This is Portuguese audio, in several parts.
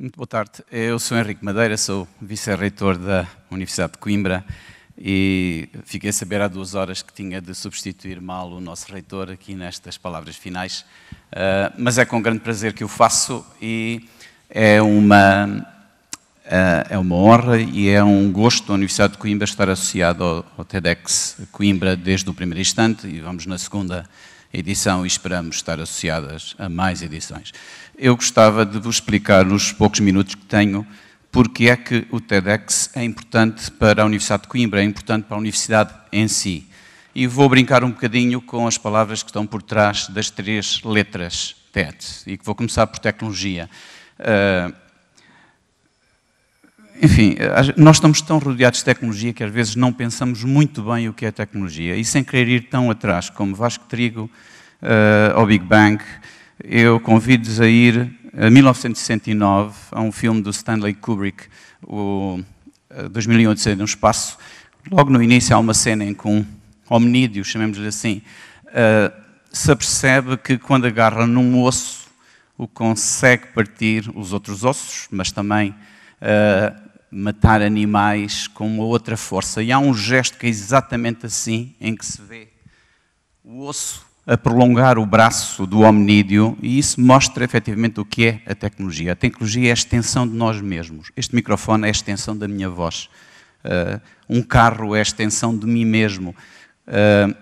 Muito boa tarde. Eu sou Henrique Madeira, sou vice-reitor da Universidade de Coimbra e fiquei a saber há duas horas que tinha de substituir mal o nosso reitor aqui nestas palavras finais, uh, mas é com grande prazer que o faço e é uma, uh, é uma honra e é um gosto da Universidade de Coimbra estar associado ao, ao TEDx Coimbra desde o primeiro instante e vamos na segunda edição e esperamos estar associadas a mais edições. Eu gostava de vos explicar, nos poucos minutos que tenho, porque é que o TEDx é importante para a Universidade de Coimbra, é importante para a Universidade em si. E vou brincar um bocadinho com as palavras que estão por trás das três letras TED, e que vou começar por tecnologia. Uh, enfim, nós estamos tão rodeados de tecnologia que às vezes não pensamos muito bem o que é tecnologia. E sem querer ir tão atrás como Vasco Trigo uh, eh, ao Big Bang, eu convido-vos a ir a 1969, a um filme do Stanley Kubrick, o 2008 eh, no espaço. Logo no início há uma cena em que um hominídeo, chamemos-lhe assim, uh, se apercebe que quando agarra num osso, o consegue partir os outros ossos, mas também uh, matar animais com uma outra força. E há um gesto que é exatamente assim, em que se vê o osso a prolongar o braço do hominídeo, e isso mostra efetivamente o que é a tecnologia. A tecnologia é a extensão de nós mesmos. Este microfone é a extensão da minha voz. Uh, um carro é a extensão de mim mesmo. Uh,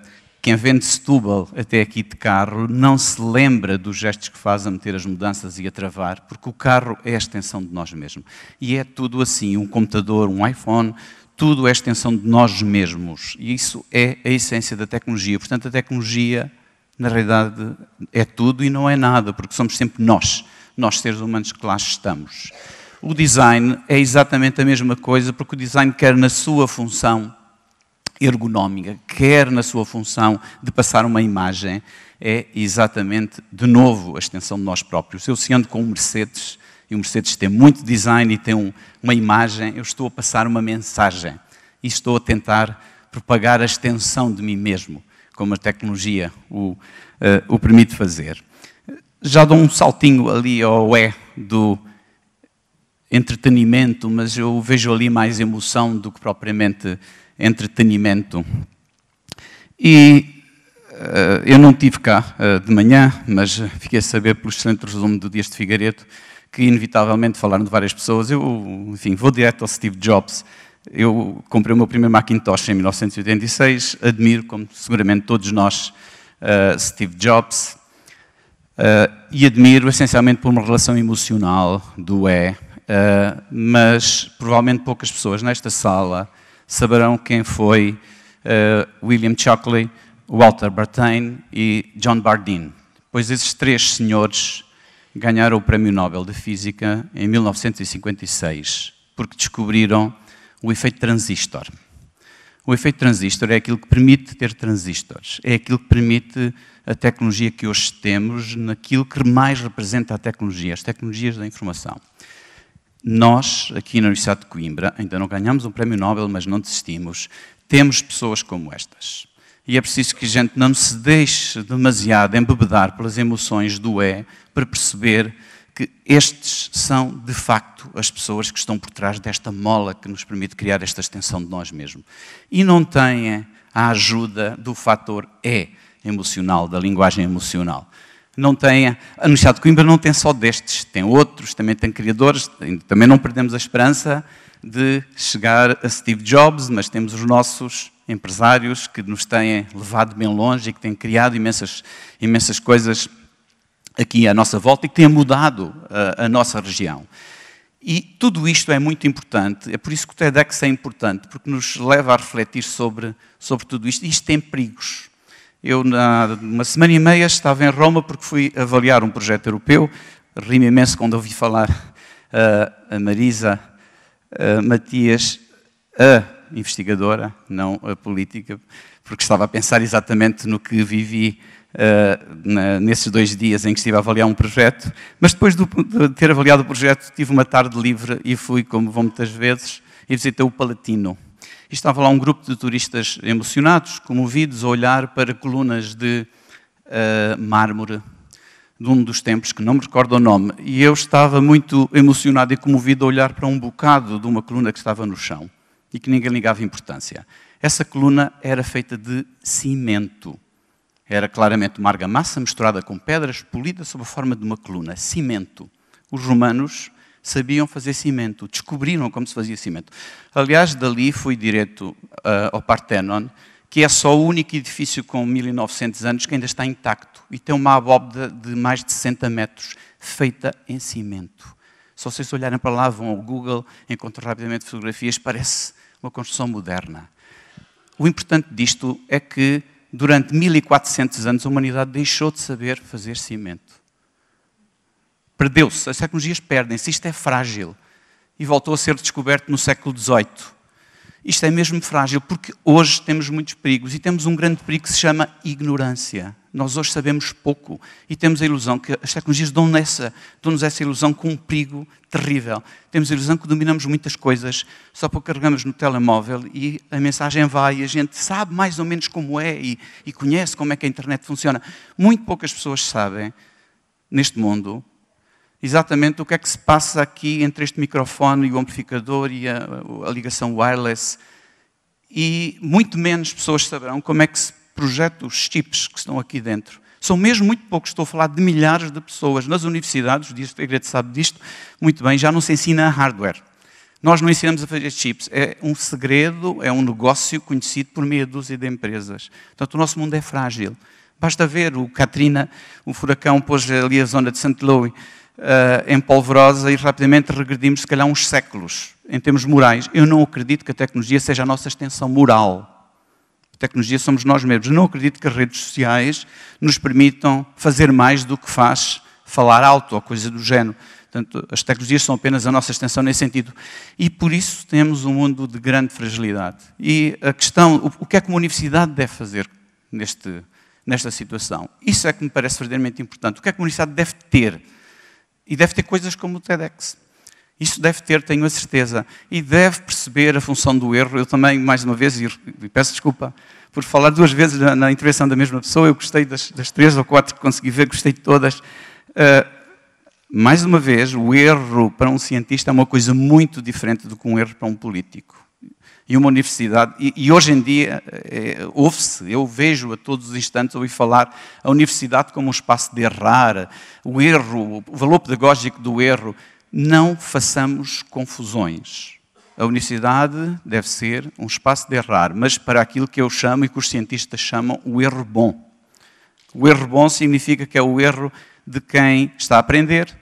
quem vem de Setúbal até aqui de carro não se lembra dos gestos que faz a meter as mudanças e a travar, porque o carro é a extensão de nós mesmos. E é tudo assim, um computador, um iPhone, tudo é a extensão de nós mesmos. E isso é a essência da tecnologia. Portanto, a tecnologia, na realidade, é tudo e não é nada, porque somos sempre nós, nós seres humanos que lá estamos. O design é exatamente a mesma coisa, porque o design quer, na sua função, ergonómica, quer na sua função de passar uma imagem, é exatamente, de novo, a extensão de nós próprios. Eu, se ando com um Mercedes, e o Mercedes tem muito design e tem um, uma imagem, eu estou a passar uma mensagem e estou a tentar propagar a extensão de mim mesmo, como a tecnologia o, uh, o permite fazer. Já dou um saltinho ali ao é do entretenimento, mas eu vejo ali mais emoção do que propriamente entretenimento. E uh, eu não estive cá uh, de manhã, mas fiquei a saber pelos centros resumo do Dias de Figueiredo que inevitavelmente falaram de várias pessoas. Eu, enfim, vou direto ao Steve Jobs. Eu comprei o meu primeiro Macintosh em 1986, admiro, como seguramente todos nós, uh, Steve Jobs, e admiro essencialmente por uma relação emocional do é, mas provavelmente poucas pessoas nesta sala saberão quem foi uh, William Shockley, Walter Brattain e John Bardeen. Pois esses três senhores ganharam o Prémio Nobel de Física em 1956, porque descobriram o efeito transistor. O efeito transistor é aquilo que permite ter transistores, é aquilo que permite a tecnologia que hoje temos, naquilo que mais representa a tecnologia, as tecnologias da informação. Nós, aqui na Universidade de Coimbra, ainda não ganhamos um prémio Nobel, mas não desistimos. Temos pessoas como estas. E é preciso que a gente não se deixe demasiado embebedar pelas emoções do é para perceber que estes são, de facto, as pessoas que estão por trás desta mola que nos permite criar esta extensão de nós mesmos. E não têm a ajuda do fator é emocional, da linguagem emocional não tem, no Estado de Coimbra não tem só destes, tem outros, também tem criadores, também não perdemos a esperança de chegar a Steve Jobs, mas temos os nossos empresários que nos têm levado bem longe e que têm criado imensas, imensas coisas aqui à nossa volta e que têm mudado a, a nossa região. E tudo isto é muito importante, é por isso que o TEDx é importante, porque nos leva a refletir sobre, sobre tudo isto. E Isto tem perigos, eu, na, uma semana e meia, estava em Roma porque fui avaliar um projeto europeu. Rimo imenso quando ouvi falar uh, a Marisa uh, Matias, a investigadora, não a política, porque estava a pensar exatamente no que vivi uh, na, nesses dois dias em que estive a avaliar um projeto. Mas depois do, de ter avaliado o projeto, tive uma tarde livre e fui, como vão muitas vezes, e visitei o Palatino estava lá um grupo de turistas emocionados, comovidos, a olhar para colunas de uh, mármore de um dos templos, que não me recordo o nome, e eu estava muito emocionado e comovido a olhar para um bocado de uma coluna que estava no chão e que ninguém ligava importância. Essa coluna era feita de cimento. Era claramente uma argamassa misturada com pedras, polida sob a forma de uma coluna, cimento. Os romanos sabiam fazer cimento, descobriram como se fazia cimento. Aliás, dali fui direto uh, ao Partenon, que é só o único edifício com 1900 anos que ainda está intacto e tem uma abóbada de mais de 60 metros, feita em cimento. Só vocês olharem para lá, vão ao Google, encontram rapidamente fotografias, parece uma construção moderna. O importante disto é que, durante 1400 anos, a humanidade deixou de saber fazer cimento. Perdeu-se, as tecnologias perdem-se, isto é frágil. E voltou a ser descoberto no século XVIII. Isto é mesmo frágil, porque hoje temos muitos perigos e temos um grande perigo que se chama ignorância. Nós hoje sabemos pouco e temos a ilusão que as tecnologias dão-nos essa, dão essa ilusão com um perigo terrível. Temos a ilusão que dominamos muitas coisas só porque carregamos no telemóvel e a mensagem vai e a gente sabe mais ou menos como é e, e conhece como é que a internet funciona. Muito poucas pessoas sabem, neste mundo, exatamente o que é que se passa aqui entre este microfone e o amplificador e a, a ligação wireless. E muito menos pessoas saberão como é que se projetam os chips que estão aqui dentro. São mesmo muito poucos, estou a falar de milhares de pessoas nas universidades, o Igreja sabe disto muito bem, já não se ensina hardware. Nós não ensinamos a fazer chips, é um segredo, é um negócio conhecido por meia dúzia de empresas. Portanto, o nosso mundo é frágil. Basta ver o Katrina, o furacão pôs ali a zona de St. Louis uh, eh, em polvorosa e rapidamente regredimos, se calhar, uns séculos em termos morais. Eu não acredito que a tecnologia seja a nossa extensão moral. A tecnologia somos nós mesmos. Não acredito que as redes sociais nos permitam fazer mais do que faz falar alto ou coisa do género. Portanto, as tecnologias são apenas a nossa extensão nesse sentido. E por isso temos um mundo de grande fragilidade. E a questão, o, o que é que uma universidade deve fazer neste, nesta situação? Isso é que me parece verdadeiramente importante. O que é que uma universidade deve ter? E deve ter coisas como o TEDx. Isso deve ter, tenho a certeza. E deve perceber a função do erro. Eu também, mais uma vez, e peço desculpa por falar duas vezes na, na intervenção da mesma pessoa, eu gostei das, das, três ou quatro que consegui ver, gostei de todas. Uh, mais uma vez, o erro para um cientista é uma coisa muito diferente do que um erro para um político e uma universidade. E, e hoje em dia é, ouve-se, eu vejo a todos os instantes ouvir falar a universidade como um espaço de errar, o erro, o valor pedagógico do erro. Não façamos confusões. A universidade deve ser um espaço de errar, mas para aquilo que eu chamo e que os cientistas chamam o erro bom. O erro bom significa que é o erro de quem está a aprender,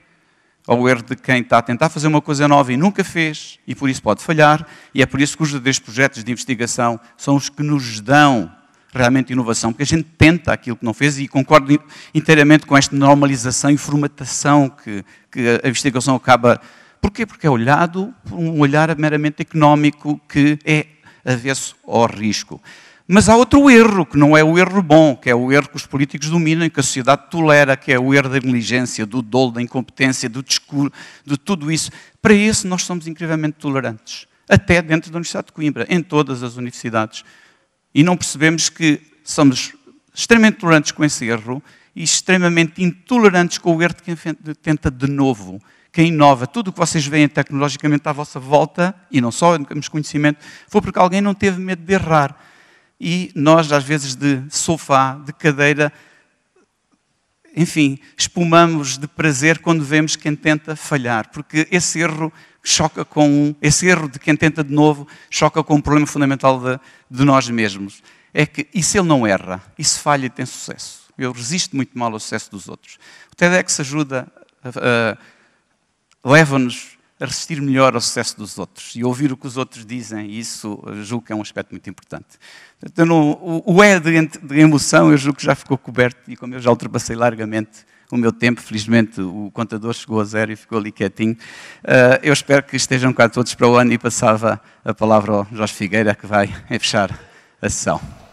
ao erro de quem está a tentar fazer uma coisa nova e nunca fez, e por isso pode falhar, e é por isso que os verdadeiros projetos de investigação são os que nos dão realmente inovação, porque a gente tenta aquilo que não fez, e concordo inteiramente com esta normalização e formatação que, que a investigação acaba. Porquê? Porque é olhado por um olhar meramente económico que é avesso ao risco. Mas há outro erro, que não é o erro bom, que é o erro que os políticos dominam, e que a sociedade tolera, que é o erro da negligência, do dolo, da incompetência, do descuido, de tudo isso. Para esse nós somos incrivelmente tolerantes, até dentro da Universidade de Coimbra, em todas as universidades. E não percebemos que somos extremamente tolerantes com esse erro e extremamente intolerantes com o erro de quem tenta de novo, quem inova. Tudo o que vocês veem tecnologicamente à vossa volta, e não só, em termos conhecimento, foi porque alguém não teve medo de errar e nós, às vezes, de sofá, de cadeira, enfim, espumamos de prazer quando vemos quem tenta falhar, porque esse erro choca com esse erro de quem tenta de novo choca com um problema fundamental de, de nós mesmos. É que e se ele não erra, e se falha e tem sucesso. Eu resisto muito mal ao sucesso dos outros. O TEDx ajuda, uh, leva-nos a resistir melhor ao sucesso dos outros e ouvir o que os outros dizem, e isso eh, julgo que é um aspecto muito importante. Então, o, E é de, de emoção, eu julgo que já ficou coberto, e como eu já ultrapassei largamente o meu tempo, felizmente o contador chegou a zero e ficou ali quietinho. Eh, eu espero que estejam cá todos para o ano e passava a palavra ao Jorge Figueira, que vai fechar a sessão.